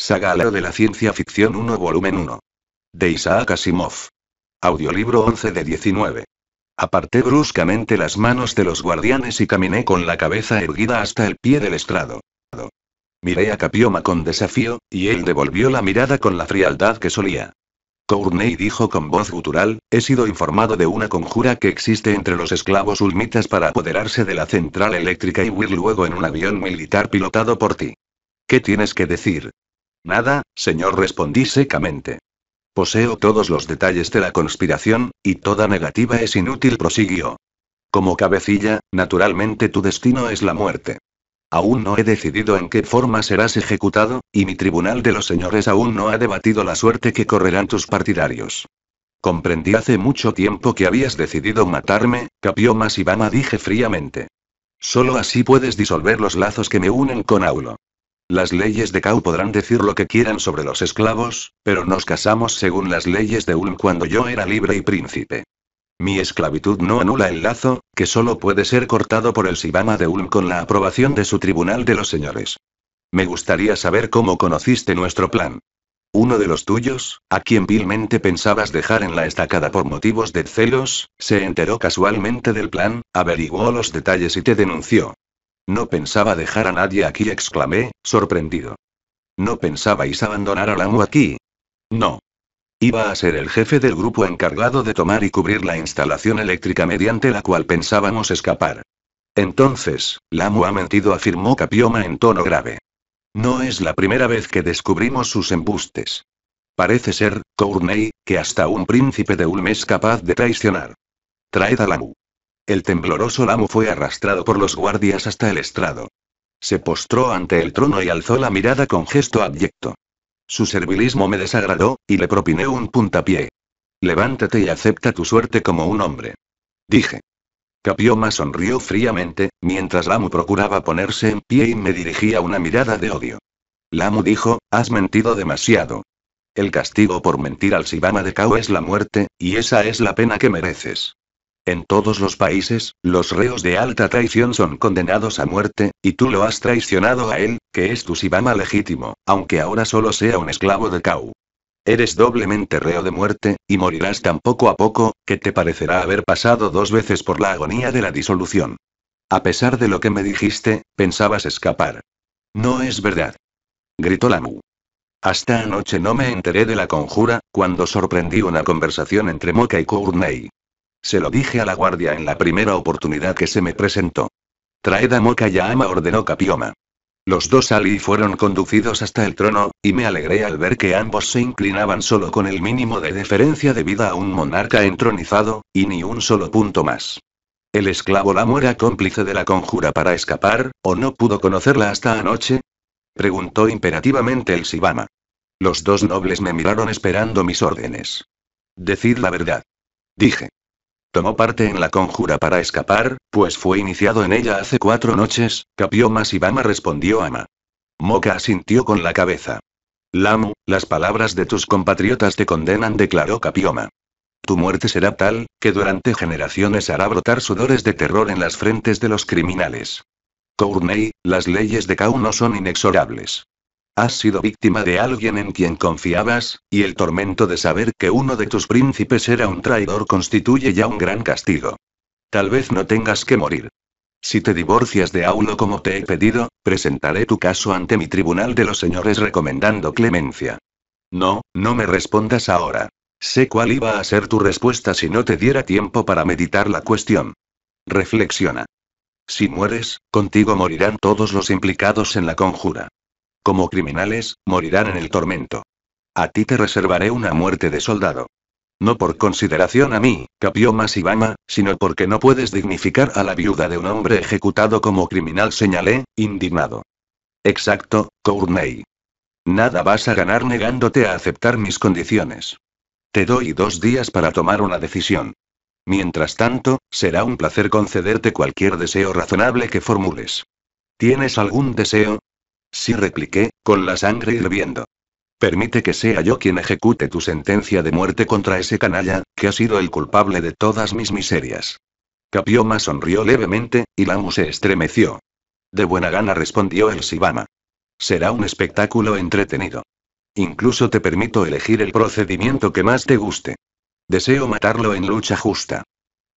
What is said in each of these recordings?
Sagalo de la Ciencia Ficción 1 Volumen 1. De Isaac Asimov. Audiolibro 11 de 19. Aparté bruscamente las manos de los guardianes y caminé con la cabeza erguida hasta el pie del estrado. Miré a Capioma con desafío, y él devolvió la mirada con la frialdad que solía. Courney dijo con voz gutural, he sido informado de una conjura que existe entre los esclavos ulmitas para apoderarse de la central eléctrica y huir luego en un avión militar pilotado por ti. ¿Qué tienes que decir? Nada, señor, respondí secamente. Poseo todos los detalles de la conspiración, y toda negativa es inútil, prosiguió. Como cabecilla, naturalmente tu destino es la muerte. Aún no he decidido en qué forma serás ejecutado, y mi tribunal de los señores aún no ha debatido la suerte que correrán tus partidarios. Comprendí hace mucho tiempo que habías decidido matarme, Capió Masibama dije fríamente. Solo así puedes disolver los lazos que me unen con Aulo. Las leyes de Kau podrán decir lo que quieran sobre los esclavos, pero nos casamos según las leyes de Ulm cuando yo era libre y príncipe. Mi esclavitud no anula el lazo, que solo puede ser cortado por el Sibama de Ulm con la aprobación de su tribunal de los señores. Me gustaría saber cómo conociste nuestro plan. Uno de los tuyos, a quien vilmente pensabas dejar en la estacada por motivos de celos, se enteró casualmente del plan, averiguó los detalles y te denunció. No pensaba dejar a nadie aquí, exclamé, sorprendido. ¿No pensabais abandonar a Lamu aquí? No. Iba a ser el jefe del grupo encargado de tomar y cubrir la instalación eléctrica mediante la cual pensábamos escapar. Entonces, Lamu ha mentido, afirmó Capioma en tono grave. No es la primera vez que descubrimos sus embustes. Parece ser, Courney, que hasta un príncipe de Ulm es capaz de traicionar. Traed a Lamu. El tembloroso lamo fue arrastrado por los guardias hasta el estrado. Se postró ante el trono y alzó la mirada con gesto abyecto. Su servilismo me desagradó, y le propiné un puntapié. Levántate y acepta tu suerte como un hombre. Dije. Capioma sonrió fríamente, mientras Lamu procuraba ponerse en pie y me dirigía una mirada de odio. Lamu dijo, has mentido demasiado. El castigo por mentir al Sibama de Kao es la muerte, y esa es la pena que mereces. En todos los países, los reos de alta traición son condenados a muerte, y tú lo has traicionado a él, que es tu Sibama legítimo, aunque ahora solo sea un esclavo de Kau. Eres doblemente reo de muerte, y morirás tan poco a poco, que te parecerá haber pasado dos veces por la agonía de la disolución. A pesar de lo que me dijiste, pensabas escapar. No es verdad. Gritó Lamu. Hasta anoche no me enteré de la conjura, cuando sorprendí una conversación entre Moka y Kournei. Se lo dije a la guardia en la primera oportunidad que se me presentó. Traed a ordenó Capioma. Los dos Ali fueron conducidos hasta el trono, y me alegré al ver que ambos se inclinaban solo con el mínimo de deferencia debida a un monarca entronizado, y ni un solo punto más. El esclavo Lamo era cómplice de la conjura para escapar, o no pudo conocerla hasta anoche, preguntó imperativamente el Sibama. Los dos nobles me miraron esperando mis órdenes. Decid la verdad. Dije. Tomó parte en la conjura para escapar, pues fue iniciado en ella hace cuatro noches, Capioma Sibama y Bama respondió Ama. Moka asintió con la cabeza. Lamu, las palabras de tus compatriotas te condenan, declaró Capioma. Tu muerte será tal, que durante generaciones hará brotar sudores de terror en las frentes de los criminales. Courney, las leyes de Kau no son inexorables. Has sido víctima de alguien en quien confiabas, y el tormento de saber que uno de tus príncipes era un traidor constituye ya un gran castigo. Tal vez no tengas que morir. Si te divorcias de Aulo como te he pedido, presentaré tu caso ante mi tribunal de los señores recomendando clemencia. No, no me respondas ahora. Sé cuál iba a ser tu respuesta si no te diera tiempo para meditar la cuestión. Reflexiona. Si mueres, contigo morirán todos los implicados en la conjura. Como criminales, morirán en el tormento. A ti te reservaré una muerte de soldado. No por consideración a mí, capió Masibama, sino porque no puedes dignificar a la viuda de un hombre ejecutado como criminal, señalé, indignado. Exacto, Courney. Nada vas a ganar negándote a aceptar mis condiciones. Te doy dos días para tomar una decisión. Mientras tanto, será un placer concederte cualquier deseo razonable que formules. ¿Tienes algún deseo? Sí repliqué, con la sangre hirviendo. Permite que sea yo quien ejecute tu sentencia de muerte contra ese canalla, que ha sido el culpable de todas mis miserias. Capioma sonrió levemente, y Lamu se estremeció. De buena gana respondió el Sibama. Será un espectáculo entretenido. Incluso te permito elegir el procedimiento que más te guste. Deseo matarlo en lucha justa.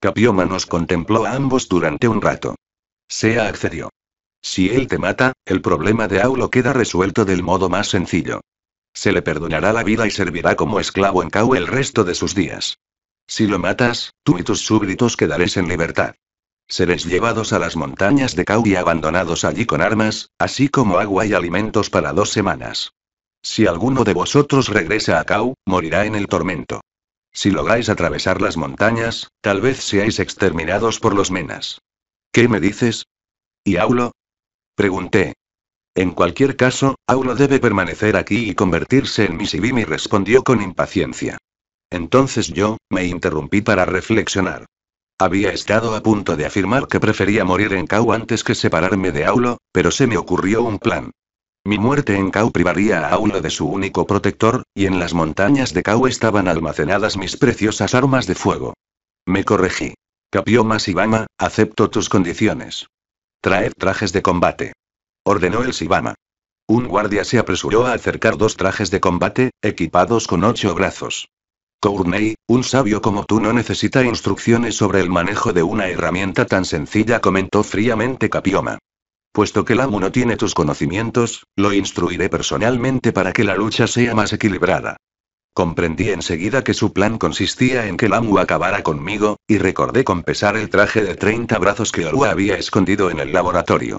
Capioma nos contempló a ambos durante un rato. Sea accedió. Si él te mata, el problema de Aulo queda resuelto del modo más sencillo. Se le perdonará la vida y servirá como esclavo en Kau el resto de sus días. Si lo matas, tú y tus súbditos quedaréis en libertad. Seréis llevados a las montañas de Kau y abandonados allí con armas, así como agua y alimentos para dos semanas. Si alguno de vosotros regresa a Kau, morirá en el tormento. Si lográis atravesar las montañas, tal vez seáis exterminados por los menas. ¿Qué me dices? Y Aulo, Pregunté. En cualquier caso, Aulo debe permanecer aquí y convertirse en Miss Ibimi respondió con impaciencia. Entonces yo, me interrumpí para reflexionar. Había estado a punto de afirmar que prefería morir en Kau antes que separarme de Aulo, pero se me ocurrió un plan. Mi muerte en Kau privaría a Aulo de su único protector, y en las montañas de Kau estaban almacenadas mis preciosas armas de fuego. Me corregí. Capió Masibama, acepto tus condiciones. Traer trajes de combate. Ordenó el Sibama. Un guardia se apresuró a acercar dos trajes de combate, equipados con ocho brazos. Courney, un sabio como tú no necesita instrucciones sobre el manejo de una herramienta tan sencilla, comentó fríamente Capioma. Puesto que el no tiene tus conocimientos, lo instruiré personalmente para que la lucha sea más equilibrada. Comprendí enseguida que su plan consistía en que Lamu acabara conmigo, y recordé con pesar el traje de 30 brazos que Orua había escondido en el laboratorio.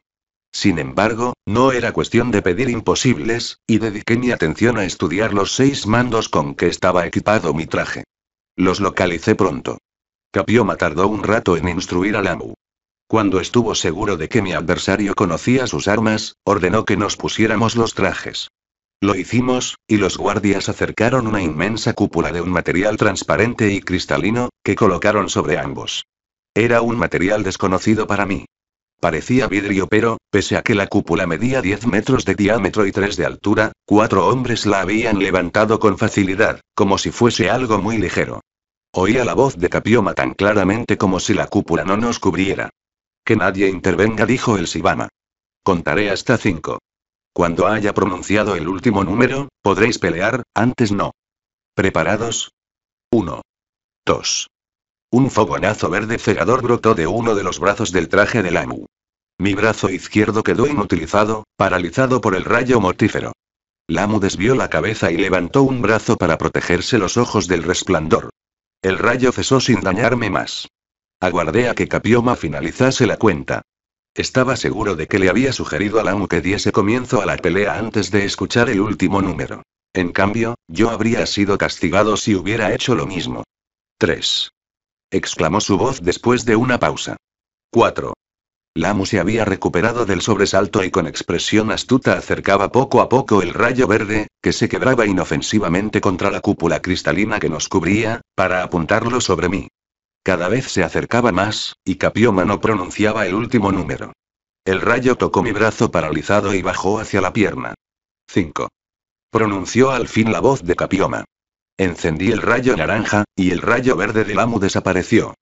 Sin embargo, no era cuestión de pedir imposibles, y dediqué mi atención a estudiar los seis mandos con que estaba equipado mi traje. Los localicé pronto. Capioma tardó un rato en instruir a Lamu. Cuando estuvo seguro de que mi adversario conocía sus armas, ordenó que nos pusiéramos los trajes. Lo hicimos, y los guardias acercaron una inmensa cúpula de un material transparente y cristalino, que colocaron sobre ambos. Era un material desconocido para mí. Parecía vidrio pero, pese a que la cúpula medía 10 metros de diámetro y 3 de altura, cuatro hombres la habían levantado con facilidad, como si fuese algo muy ligero. Oía la voz de Capioma tan claramente como si la cúpula no nos cubriera. Que nadie intervenga, dijo el Sibama. Contaré hasta cinco. Cuando haya pronunciado el último número, podréis pelear, antes no. ¿Preparados? 1. 2. Un fogonazo verde cegador brotó de uno de los brazos del traje de Lamu. Mi brazo izquierdo quedó inutilizado, paralizado por el rayo mortífero. Lamu desvió la cabeza y levantó un brazo para protegerse los ojos del resplandor. El rayo cesó sin dañarme más. Aguardé a que Capioma finalizase la cuenta. Estaba seguro de que le había sugerido a Lamu que diese comienzo a la pelea antes de escuchar el último número. En cambio, yo habría sido castigado si hubiera hecho lo mismo. 3. exclamó su voz después de una pausa. 4. Lamu se había recuperado del sobresalto y con expresión astuta acercaba poco a poco el rayo verde, que se quebraba inofensivamente contra la cúpula cristalina que nos cubría, para apuntarlo sobre mí. Cada vez se acercaba más, y Capioma no pronunciaba el último número. El rayo tocó mi brazo paralizado y bajó hacia la pierna. 5. Pronunció al fin la voz de Capioma. Encendí el rayo naranja, y el rayo verde del amo desapareció.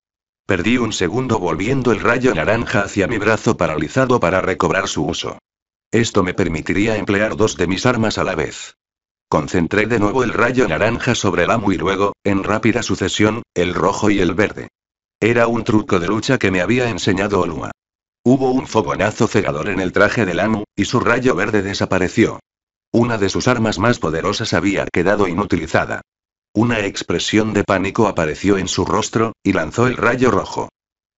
Perdí un segundo volviendo el rayo naranja hacia mi brazo paralizado para recobrar su uso. Esto me permitiría emplear dos de mis armas a la vez. Concentré de nuevo el rayo naranja sobre el amo y luego, en rápida sucesión, el rojo y el verde. Era un truco de lucha que me había enseñado Olua. Hubo un fogonazo cegador en el traje del amo, y su rayo verde desapareció. Una de sus armas más poderosas había quedado inutilizada. Una expresión de pánico apareció en su rostro, y lanzó el rayo rojo.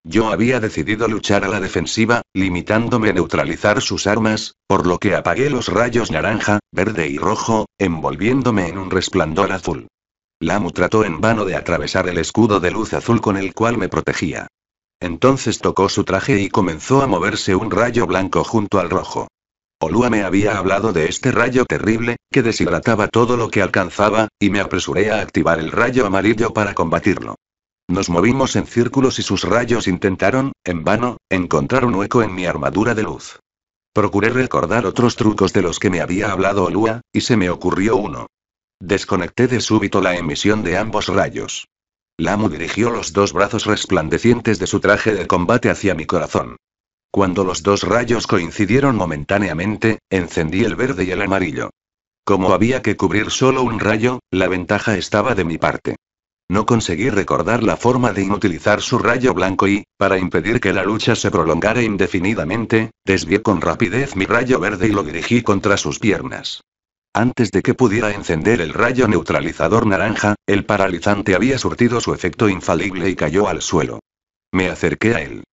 Yo había decidido luchar a la defensiva, limitándome a neutralizar sus armas, por lo que apagué los rayos naranja, verde y rojo, envolviéndome en un resplandor azul. Lamu trató en vano de atravesar el escudo de luz azul con el cual me protegía. Entonces tocó su traje y comenzó a moverse un rayo blanco junto al rojo. Olua me había hablado de este rayo terrible, que deshidrataba todo lo que alcanzaba, y me apresuré a activar el rayo amarillo para combatirlo. Nos movimos en círculos y sus rayos intentaron, en vano, encontrar un hueco en mi armadura de luz. Procuré recordar otros trucos de los que me había hablado Olua, y se me ocurrió uno. Desconecté de súbito la emisión de ambos rayos. Lamu dirigió los dos brazos resplandecientes de su traje de combate hacia mi corazón. Cuando los dos rayos coincidieron momentáneamente, encendí el verde y el amarillo. Como había que cubrir solo un rayo, la ventaja estaba de mi parte. No conseguí recordar la forma de inutilizar su rayo blanco y, para impedir que la lucha se prolongara indefinidamente, desvié con rapidez mi rayo verde y lo dirigí contra sus piernas. Antes de que pudiera encender el rayo neutralizador naranja, el paralizante había surtido su efecto infalible y cayó al suelo. Me acerqué a él.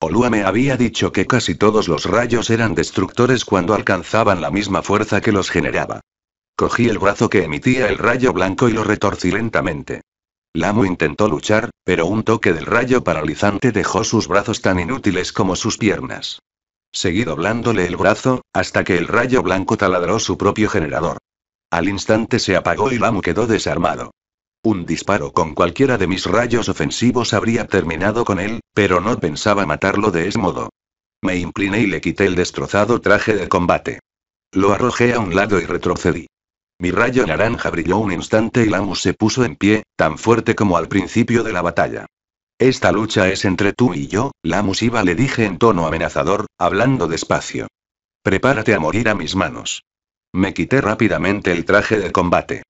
Olua me había dicho que casi todos los rayos eran destructores cuando alcanzaban la misma fuerza que los generaba. Cogí el brazo que emitía el rayo blanco y lo retorcí lentamente. Lamu intentó luchar, pero un toque del rayo paralizante dejó sus brazos tan inútiles como sus piernas. Seguí doblándole el brazo, hasta que el rayo blanco taladró su propio generador. Al instante se apagó y Lamu quedó desarmado. Un disparo con cualquiera de mis rayos ofensivos habría terminado con él, pero no pensaba matarlo de ese modo. Me incliné y le quité el destrozado traje de combate. Lo arrojé a un lado y retrocedí. Mi rayo naranja brilló un instante y Lamus se puso en pie, tan fuerte como al principio de la batalla. Esta lucha es entre tú y yo, Lamus Iba le dije en tono amenazador, hablando despacio. Prepárate a morir a mis manos. Me quité rápidamente el traje de combate.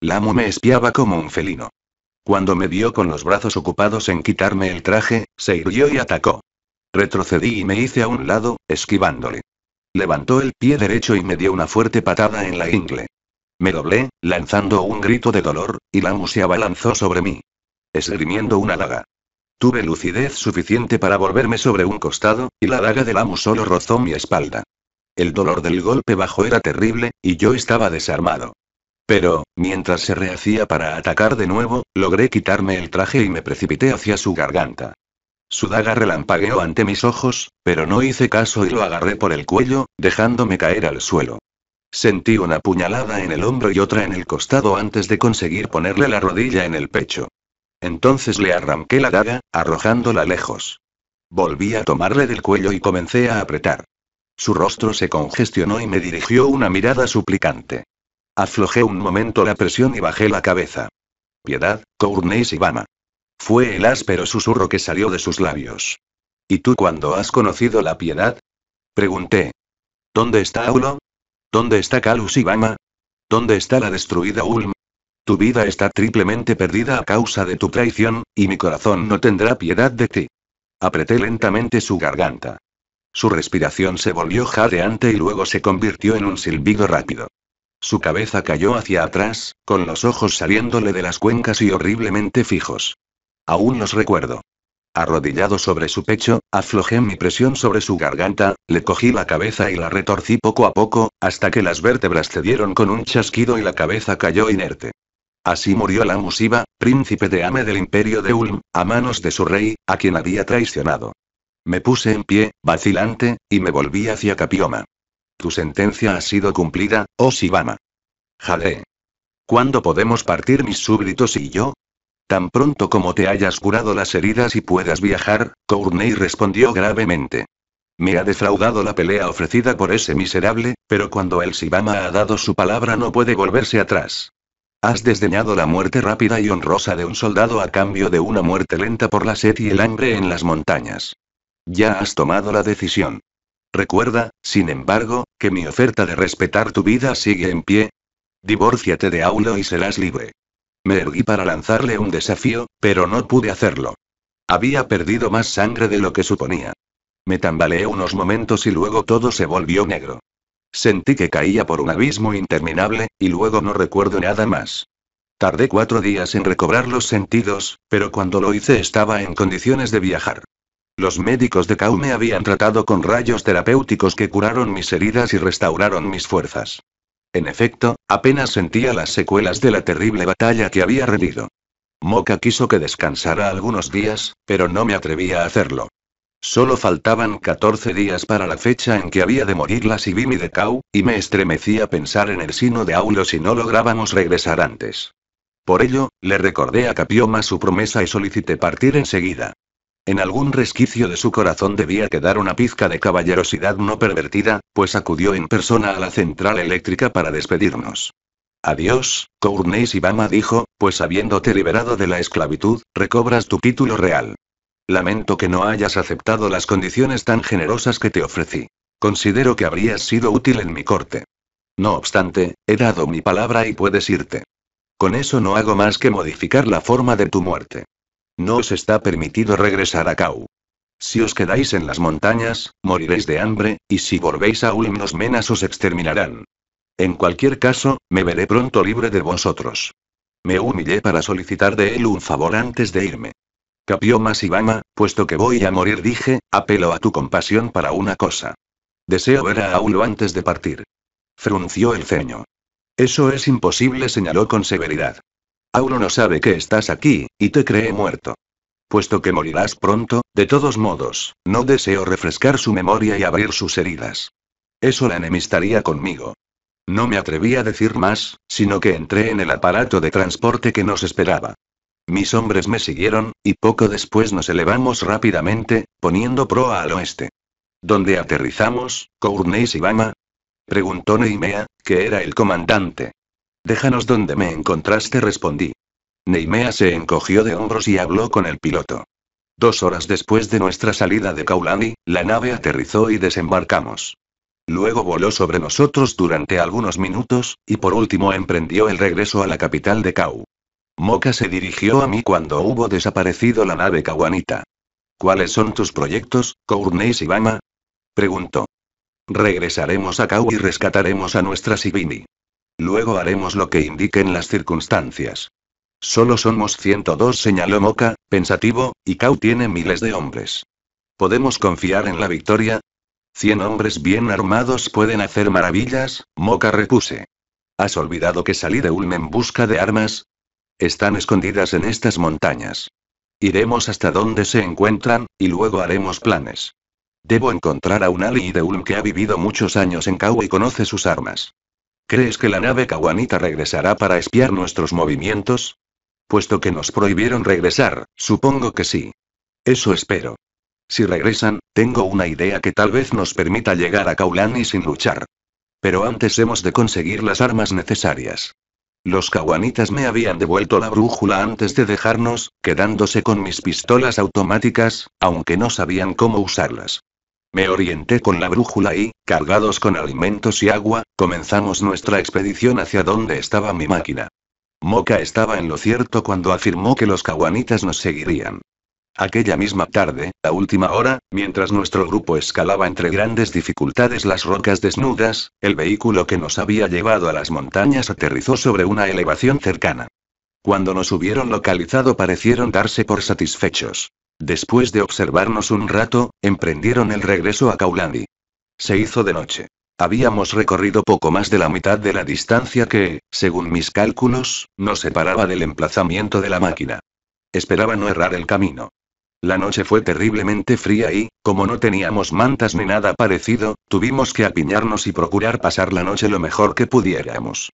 Lamu me espiaba como un felino. Cuando me vio con los brazos ocupados en quitarme el traje, se irguió y atacó. Retrocedí y me hice a un lado, esquivándole. Levantó el pie derecho y me dio una fuerte patada en la ingle. Me doblé, lanzando un grito de dolor, y Lamu se abalanzó sobre mí. Esgrimiendo una daga. Tuve lucidez suficiente para volverme sobre un costado, y la daga de Lamu solo rozó mi espalda. El dolor del golpe bajo era terrible, y yo estaba desarmado. Pero, mientras se rehacía para atacar de nuevo, logré quitarme el traje y me precipité hacia su garganta. Su daga relampagueó ante mis ojos, pero no hice caso y lo agarré por el cuello, dejándome caer al suelo. Sentí una puñalada en el hombro y otra en el costado antes de conseguir ponerle la rodilla en el pecho. Entonces le arranqué la daga, arrojándola lejos. Volví a tomarle del cuello y comencé a apretar. Su rostro se congestionó y me dirigió una mirada suplicante. Aflojé un momento la presión y bajé la cabeza. Piedad, y Sibama. Fue el áspero susurro que salió de sus labios. ¿Y tú cuándo has conocido la piedad? Pregunté. ¿Dónde está Aulo? ¿Dónde está Kalus y ¿Dónde está la destruida Ulm? Tu vida está triplemente perdida a causa de tu traición, y mi corazón no tendrá piedad de ti. Apreté lentamente su garganta. Su respiración se volvió jadeante y luego se convirtió en un silbido rápido. Su cabeza cayó hacia atrás, con los ojos saliéndole de las cuencas y horriblemente fijos. Aún los recuerdo. Arrodillado sobre su pecho, aflojé mi presión sobre su garganta, le cogí la cabeza y la retorcí poco a poco, hasta que las vértebras cedieron con un chasquido y la cabeza cayó inerte. Así murió la musiva, príncipe de Ame del imperio de Ulm, a manos de su rey, a quien había traicionado. Me puse en pie, vacilante, y me volví hacia Capioma. Tu sentencia ha sido cumplida, oh Sibama. Jade. ¿Cuándo podemos partir mis súbditos y yo? Tan pronto como te hayas curado las heridas y puedas viajar, Courtney respondió gravemente. Me ha defraudado la pelea ofrecida por ese miserable, pero cuando el Sibama ha dado su palabra no puede volverse atrás. Has desdeñado la muerte rápida y honrosa de un soldado a cambio de una muerte lenta por la sed y el hambre en las montañas. Ya has tomado la decisión. Recuerda, sin embargo, que mi oferta de respetar tu vida sigue en pie. Divórciate de Aulo y serás libre. Me erguí para lanzarle un desafío, pero no pude hacerlo. Había perdido más sangre de lo que suponía. Me tambaleé unos momentos y luego todo se volvió negro. Sentí que caía por un abismo interminable, y luego no recuerdo nada más. Tardé cuatro días en recobrar los sentidos, pero cuando lo hice estaba en condiciones de viajar. Los médicos de KAU me habían tratado con rayos terapéuticos que curaron mis heridas y restauraron mis fuerzas. En efecto, apenas sentía las secuelas de la terrible batalla que había rendido. Moca quiso que descansara algunos días, pero no me atrevía a hacerlo. Solo faltaban 14 días para la fecha en que había de morir la Sibimi de Kau, y me estremecía pensar en el sino de Aulo si no lográbamos regresar antes. Por ello, le recordé a Capioma su promesa y solicité partir enseguida. En algún resquicio de su corazón debía quedar una pizca de caballerosidad no pervertida, pues acudió en persona a la central eléctrica para despedirnos. Adiós, Courtney Sibama dijo, pues habiéndote liberado de la esclavitud, recobras tu título real. Lamento que no hayas aceptado las condiciones tan generosas que te ofrecí. Considero que habrías sido útil en mi corte. No obstante, he dado mi palabra y puedes irte. Con eso no hago más que modificar la forma de tu muerte. No os está permitido regresar a Kau. Si os quedáis en las montañas, moriréis de hambre, y si volvéis a Ulm los menas os exterminarán. En cualquier caso, me veré pronto libre de vosotros. Me humillé para solicitar de él un favor antes de irme. Capió Masibama, puesto que voy a morir dije, apelo a tu compasión para una cosa. Deseo ver a Aulo antes de partir. Frunció el ceño. Eso es imposible señaló con severidad. Auro no sabe que estás aquí, y te cree muerto. Puesto que morirás pronto, de todos modos, no deseo refrescar su memoria y abrir sus heridas. Eso la enemistaría conmigo. No me atreví a decir más, sino que entré en el aparato de transporte que nos esperaba. Mis hombres me siguieron, y poco después nos elevamos rápidamente, poniendo proa al oeste. ¿Dónde aterrizamos, y Sibama? Preguntó Neimea, que era el comandante. Déjanos donde me encontraste, respondí. Neimea se encogió de hombros y habló con el piloto. Dos horas después de nuestra salida de Kaulani, la nave aterrizó y desembarcamos. Luego voló sobre nosotros durante algunos minutos, y por último emprendió el regreso a la capital de Kau. Moka se dirigió a mí cuando hubo desaparecido la nave Kawanita. ¿Cuáles son tus proyectos, y Sibama? Preguntó. Regresaremos a Kau y rescataremos a nuestra Sibini. Luego haremos lo que indiquen las circunstancias. Solo somos 102, señaló Moca, pensativo, y Kau tiene miles de hombres. ¿Podemos confiar en la victoria? Cien hombres bien armados pueden hacer maravillas, Moca repuse. ¿Has olvidado que salí de Ulm en busca de armas? Están escondidas en estas montañas. Iremos hasta donde se encuentran, y luego haremos planes. Debo encontrar a un ali de Ulm que ha vivido muchos años en Kau y conoce sus armas. ¿Crees que la nave Caguanita regresará para espiar nuestros movimientos? Puesto que nos prohibieron regresar, supongo que sí. Eso espero. Si regresan, tengo una idea que tal vez nos permita llegar a Kaulani sin luchar. Pero antes hemos de conseguir las armas necesarias. Los caguanitas me habían devuelto la brújula antes de dejarnos, quedándose con mis pistolas automáticas, aunque no sabían cómo usarlas. Me orienté con la brújula y, cargados con alimentos y agua, comenzamos nuestra expedición hacia donde estaba mi máquina. Moca estaba en lo cierto cuando afirmó que los caguanitas nos seguirían. Aquella misma tarde, a última hora, mientras nuestro grupo escalaba entre grandes dificultades las rocas desnudas, el vehículo que nos había llevado a las montañas aterrizó sobre una elevación cercana. Cuando nos hubieron localizado parecieron darse por satisfechos. Después de observarnos un rato, emprendieron el regreso a Kaulandi. Se hizo de noche. Habíamos recorrido poco más de la mitad de la distancia que, según mis cálculos, nos separaba del emplazamiento de la máquina. Esperaba no errar el camino. La noche fue terriblemente fría y, como no teníamos mantas ni nada parecido, tuvimos que apiñarnos y procurar pasar la noche lo mejor que pudiéramos.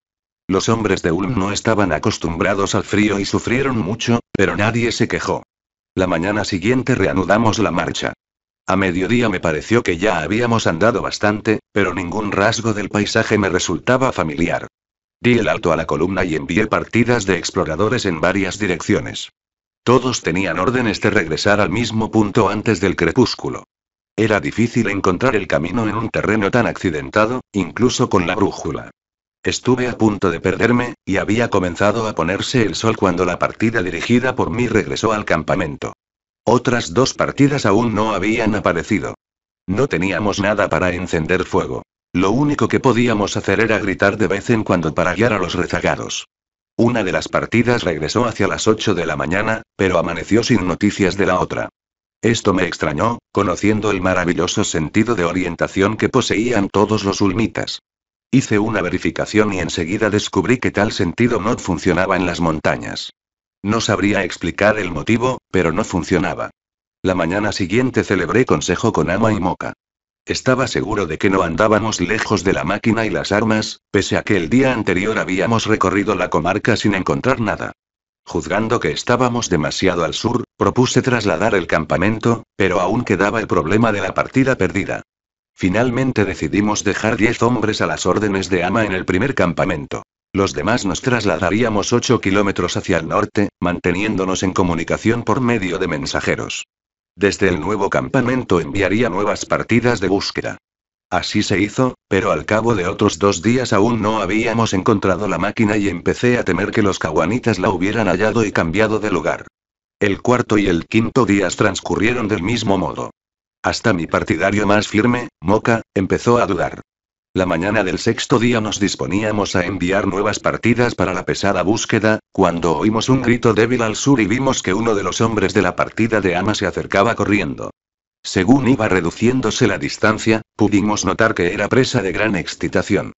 Los hombres de Ulm no estaban acostumbrados al frío y sufrieron mucho, pero nadie se quejó. La mañana siguiente reanudamos la marcha. A mediodía me pareció que ya habíamos andado bastante, pero ningún rasgo del paisaje me resultaba familiar. Di el alto a la columna y envié partidas de exploradores en varias direcciones. Todos tenían órdenes de regresar al mismo punto antes del crepúsculo. Era difícil encontrar el camino en un terreno tan accidentado, incluso con la brújula. Estuve a punto de perderme, y había comenzado a ponerse el sol cuando la partida dirigida por mí regresó al campamento. Otras dos partidas aún no habían aparecido. No teníamos nada para encender fuego. Lo único que podíamos hacer era gritar de vez en cuando para guiar a los rezagados. Una de las partidas regresó hacia las 8 de la mañana, pero amaneció sin noticias de la otra. Esto me extrañó, conociendo el maravilloso sentido de orientación que poseían todos los ulmitas. Hice una verificación y enseguida descubrí que tal sentido no funcionaba en las montañas. No sabría explicar el motivo, pero no funcionaba. La mañana siguiente celebré consejo con Ama y Moca. Estaba seguro de que no andábamos lejos de la máquina y las armas, pese a que el día anterior habíamos recorrido la comarca sin encontrar nada. Juzgando que estábamos demasiado al sur, propuse trasladar el campamento, pero aún quedaba el problema de la partida perdida. Finalmente decidimos dejar 10 hombres a las órdenes de Ama en el primer campamento. Los demás nos trasladaríamos 8 kilómetros hacia el norte, manteniéndonos en comunicación por medio de mensajeros. Desde el nuevo campamento enviaría nuevas partidas de búsqueda. Así se hizo, pero al cabo de otros dos días aún no habíamos encontrado la máquina y empecé a temer que los caguanitas la hubieran hallado y cambiado de lugar. El cuarto y el quinto días transcurrieron del mismo modo. Hasta mi partidario más firme, Moca, empezó a dudar. La mañana del sexto día nos disponíamos a enviar nuevas partidas para la pesada búsqueda, cuando oímos un grito débil al sur y vimos que uno de los hombres de la partida de Ama se acercaba corriendo. Según iba reduciéndose la distancia, pudimos notar que era presa de gran excitación.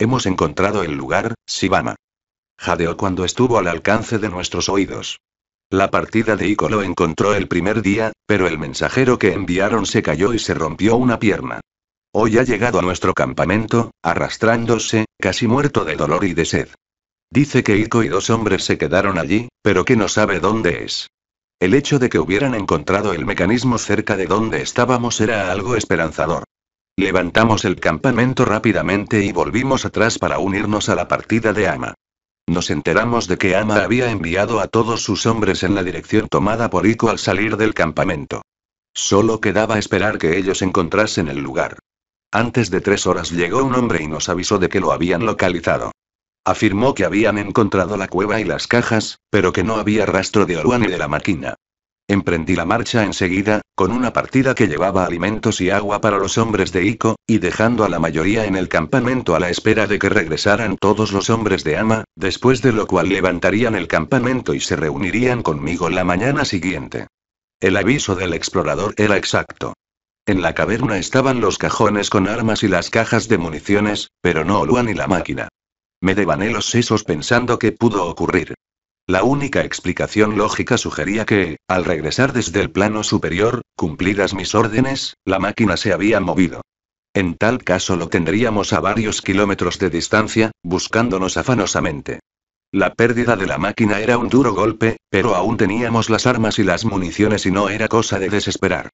Hemos encontrado el lugar, Sibama. Jadeó cuando estuvo al alcance de nuestros oídos. La partida de Ico lo encontró el primer día, pero el mensajero que enviaron se cayó y se rompió una pierna. Hoy ha llegado a nuestro campamento, arrastrándose, casi muerto de dolor y de sed. Dice que Ico y dos hombres se quedaron allí, pero que no sabe dónde es. El hecho de que hubieran encontrado el mecanismo cerca de donde estábamos era algo esperanzador. Levantamos el campamento rápidamente y volvimos atrás para unirnos a la partida de Ama. Nos enteramos de que Ama había enviado a todos sus hombres en la dirección tomada por Ico al salir del campamento. Solo quedaba esperar que ellos encontrasen el lugar. Antes de tres horas llegó un hombre y nos avisó de que lo habían localizado. Afirmó que habían encontrado la cueva y las cajas, pero que no había rastro de Oruan ni de la máquina. Emprendí la marcha enseguida, con una partida que llevaba alimentos y agua para los hombres de Ico, y dejando a la mayoría en el campamento a la espera de que regresaran todos los hombres de Ama, después de lo cual levantarían el campamento y se reunirían conmigo la mañana siguiente. El aviso del explorador era exacto. En la caverna estaban los cajones con armas y las cajas de municiones, pero no Olua ni la máquina. Me devané los sesos pensando qué pudo ocurrir. La única explicación lógica sugería que, al regresar desde el plano superior, cumplidas mis órdenes, la máquina se había movido. En tal caso lo tendríamos a varios kilómetros de distancia, buscándonos afanosamente. La pérdida de la máquina era un duro golpe, pero aún teníamos las armas y las municiones y no era cosa de desesperar.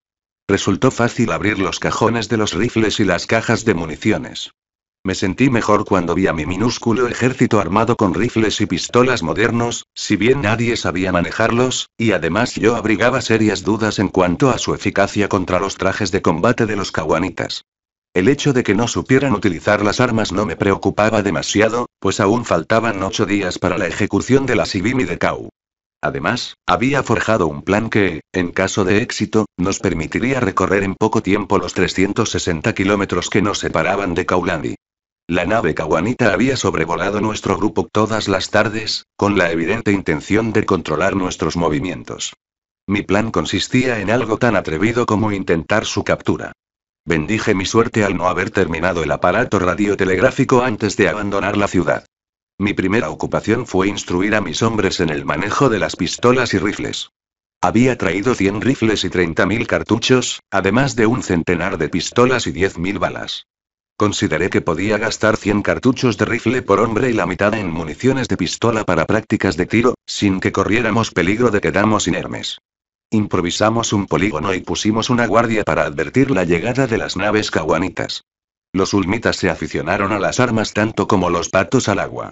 Resultó fácil abrir los cajones de los rifles y las cajas de municiones. Me sentí mejor cuando vi a mi minúsculo ejército armado con rifles y pistolas modernos, si bien nadie sabía manejarlos, y además yo abrigaba serias dudas en cuanto a su eficacia contra los trajes de combate de los kawanitas. El hecho de que no supieran utilizar las armas no me preocupaba demasiado, pues aún faltaban ocho días para la ejecución de la Sibimi de Kau. Además, había forjado un plan que, en caso de éxito, nos permitiría recorrer en poco tiempo los 360 kilómetros que nos separaban de Kaulandi. La nave Kawanita había sobrevolado nuestro grupo todas las tardes, con la evidente intención de controlar nuestros movimientos. Mi plan consistía en algo tan atrevido como intentar su captura. Bendije mi suerte al no haber terminado el aparato radiotelegráfico antes de abandonar la ciudad. Mi primera ocupación fue instruir a mis hombres en el manejo de las pistolas y rifles. Había traído 100 rifles y 30.000 cartuchos, además de un centenar de pistolas y 10.000 balas. Consideré que podía gastar 100 cartuchos de rifle por hombre y la mitad en municiones de pistola para prácticas de tiro, sin que corriéramos peligro de quedarnos inermes. Improvisamos un polígono y pusimos una guardia para advertir la llegada de las naves caguanitas. Los ulmitas se aficionaron a las armas tanto como los patos al agua.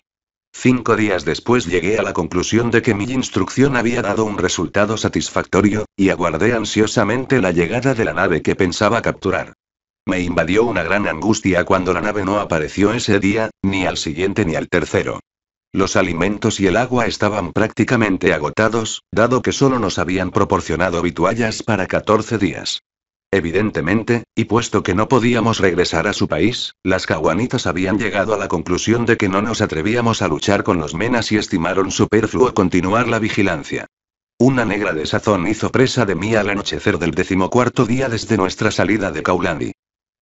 Cinco días después llegué a la conclusión de que mi instrucción había dado un resultado satisfactorio, y aguardé ansiosamente la llegada de la nave que pensaba capturar. Me invadió una gran angustia cuando la nave no apareció ese día, ni al siguiente ni al tercero. Los alimentos y el agua estaban prácticamente agotados, dado que solo nos habían proporcionado vituallas para 14 días. Evidentemente, y puesto que no podíamos regresar a su país, las caguanitas habían llegado a la conclusión de que no nos atrevíamos a luchar con los menas y estimaron superfluo continuar la vigilancia. Una negra desazón hizo presa de mí al anochecer del decimocuarto día desde nuestra salida de Kaulandi.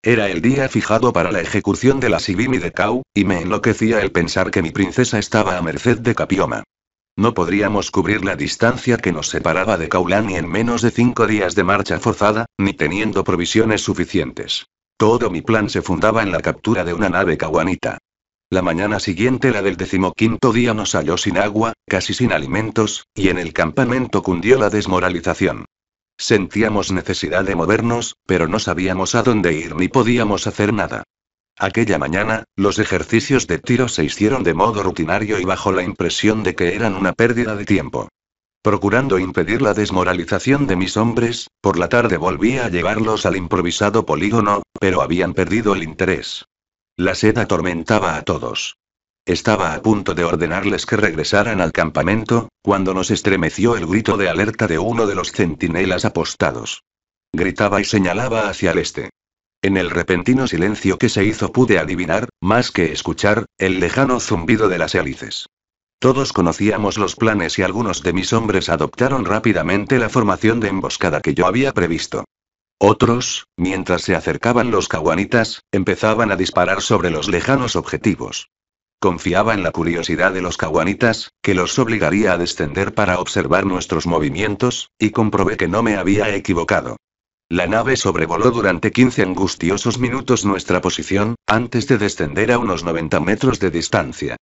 Era el día fijado para la ejecución de la Sibimi de Kau, y me enloquecía el pensar que mi princesa estaba a merced de Capioma. No podríamos cubrir la distancia que nos separaba de Kaulani en menos de cinco días de marcha forzada, ni teniendo provisiones suficientes. Todo mi plan se fundaba en la captura de una nave kawanita. La mañana siguiente, la del decimoquinto día, nos halló sin agua, casi sin alimentos, y en el campamento cundió la desmoralización. Sentíamos necesidad de movernos, pero no sabíamos a dónde ir ni podíamos hacer nada. Aquella mañana, los ejercicios de tiro se hicieron de modo rutinario y bajo la impresión de que eran una pérdida de tiempo. Procurando impedir la desmoralización de mis hombres, por la tarde volví a llevarlos al improvisado polígono, pero habían perdido el interés. La sed atormentaba a todos. Estaba a punto de ordenarles que regresaran al campamento, cuando nos estremeció el grito de alerta de uno de los centinelas apostados. Gritaba y señalaba hacia el este. En el repentino silencio que se hizo pude adivinar, más que escuchar, el lejano zumbido de las hélices. Todos conocíamos los planes y algunos de mis hombres adoptaron rápidamente la formación de emboscada que yo había previsto. Otros, mientras se acercaban los caguanitas, empezaban a disparar sobre los lejanos objetivos. Confiaba en la curiosidad de los caguanitas, que los obligaría a descender para observar nuestros movimientos, y comprobé que no me había equivocado. La nave sobrevoló durante 15 angustiosos minutos nuestra posición, antes de descender a unos 90 metros de distancia.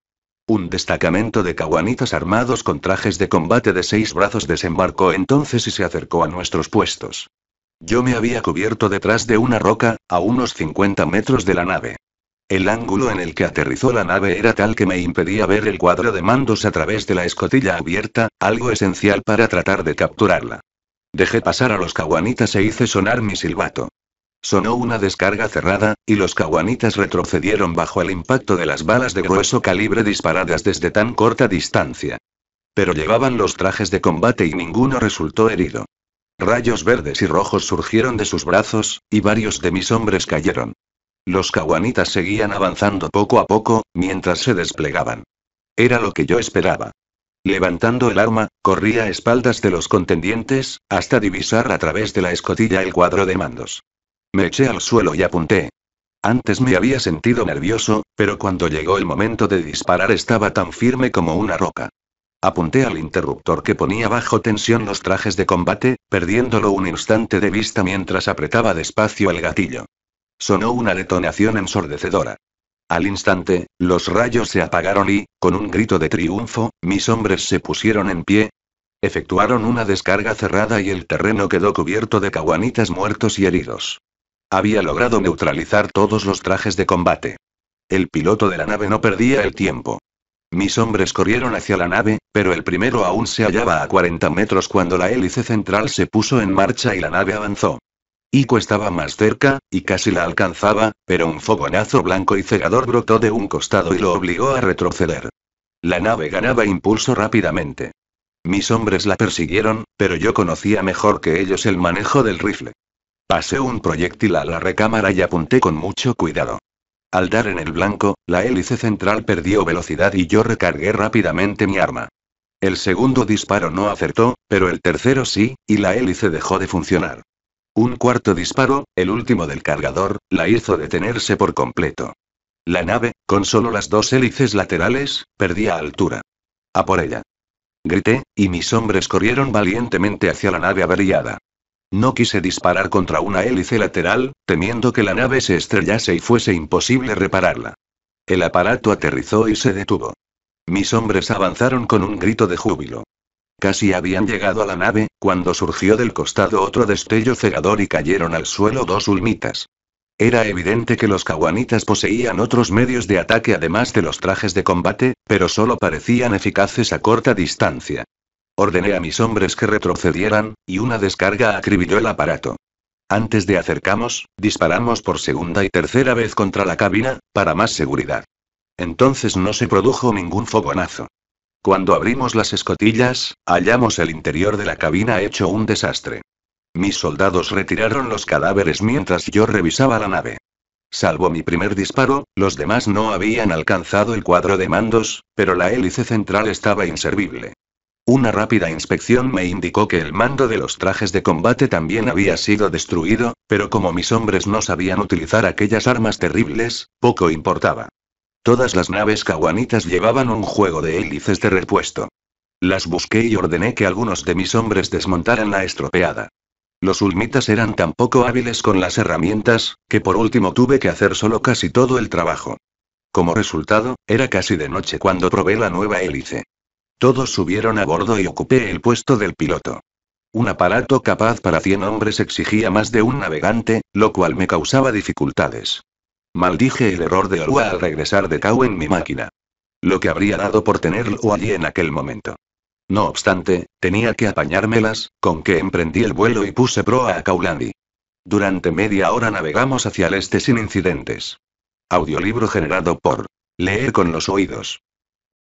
Un destacamento de caguanitas armados con trajes de combate de seis brazos desembarcó entonces y se acercó a nuestros puestos. Yo me había cubierto detrás de una roca, a unos 50 metros de la nave. El ángulo en el que aterrizó la nave era tal que me impedía ver el cuadro de mandos a través de la escotilla abierta, algo esencial para tratar de capturarla. Dejé pasar a los caguanitas e hice sonar mi silbato. Sonó una descarga cerrada, y los caguanitas retrocedieron bajo el impacto de las balas de grueso calibre disparadas desde tan corta distancia. Pero llevaban los trajes de combate y ninguno resultó herido. Rayos verdes y rojos surgieron de sus brazos, y varios de mis hombres cayeron. Los caguanitas seguían avanzando poco a poco, mientras se desplegaban. Era lo que yo esperaba. Levantando el arma, corría a espaldas de los contendientes, hasta divisar a través de la escotilla el cuadro de mandos. Me eché al suelo y apunté. Antes me había sentido nervioso, pero cuando llegó el momento de disparar estaba tan firme como una roca. Apunté al interruptor que ponía bajo tensión los trajes de combate, perdiéndolo un instante de vista mientras apretaba despacio el gatillo. Sonó una detonación ensordecedora. Al instante, los rayos se apagaron y, con un grito de triunfo, mis hombres se pusieron en pie. Efectuaron una descarga cerrada y el terreno quedó cubierto de caguanitas muertos y heridos. Había logrado neutralizar todos los trajes de combate. El piloto de la nave no perdía el tiempo. Mis hombres corrieron hacia la nave, pero el primero aún se hallaba a 40 metros cuando la hélice central se puso en marcha y la nave avanzó. Ico estaba más cerca, y casi la alcanzaba, pero un fogonazo blanco y cegador brotó de un costado y lo obligó a retroceder. La nave ganaba impulso rápidamente. Mis hombres la persiguieron, pero yo conocía mejor que ellos el manejo del rifle. Pasé un proyectil a la recámara y apunté con mucho cuidado. Al dar en el blanco, la hélice central perdió velocidad y yo recargué rápidamente mi arma. El segundo disparo no acertó, pero el tercero sí, y la hélice dejó de funcionar. Un cuarto disparo, el último del cargador, la hizo detenerse por completo. La nave, con solo las dos hélices laterales, perdía altura. A por ella. Grité, y mis hombres corrieron valientemente hacia la nave averiada. No quise disparar contra una hélice lateral, temiendo que la nave se estrellase y fuese imposible repararla. El aparato aterrizó y se detuvo. Mis hombres avanzaron con un grito de júbilo. Casi habían llegado a la nave, cuando surgió del costado otro destello cegador y cayeron al suelo dos ulmitas. Era evidente que los kawanitas poseían otros medios de ataque además de los trajes de combate, pero solo parecían eficaces a corta distancia. Ordené a mis hombres que retrocedieran, y una descarga acribilló el aparato. Antes de acercarnos, disparamos por segunda y tercera vez contra la cabina, para más seguridad. Entonces no se produjo ningún fogonazo. Cuando abrimos las escotillas, hallamos el interior de la cabina hecho un desastre. Mis soldados retiraron los cadáveres mientras yo revisaba la nave. Salvo mi primer disparo, los demás no habían alcanzado el cuadro de mandos, pero la hélice central estaba inservible. Una rápida inspección me indicó que el mando de los trajes de combate también había sido destruido, pero como mis hombres no sabían utilizar aquellas armas terribles, poco importaba. Todas las naves caguanitas llevaban un juego de hélices de repuesto. Las busqué y ordené que algunos de mis hombres desmontaran la estropeada. Los ulmitas eran tan poco hábiles con las herramientas, que por último tuve que hacer solo casi todo el trabajo. Como resultado, era casi de noche cuando probé la nueva hélice. Todos subieron a bordo y ocupé el puesto del piloto. Un aparato capaz para 100 hombres exigía más de un navegante, lo cual me causaba dificultades. Maldije el error de Orua al regresar de Kau en mi máquina. Lo que habría dado por tenerlo allí en aquel momento. No obstante, tenía que apañármelas, con que emprendí el vuelo y puse proa a Kaulandi. Durante media hora navegamos hacia el este sin incidentes. Audiolibro generado por Leer con los oídos.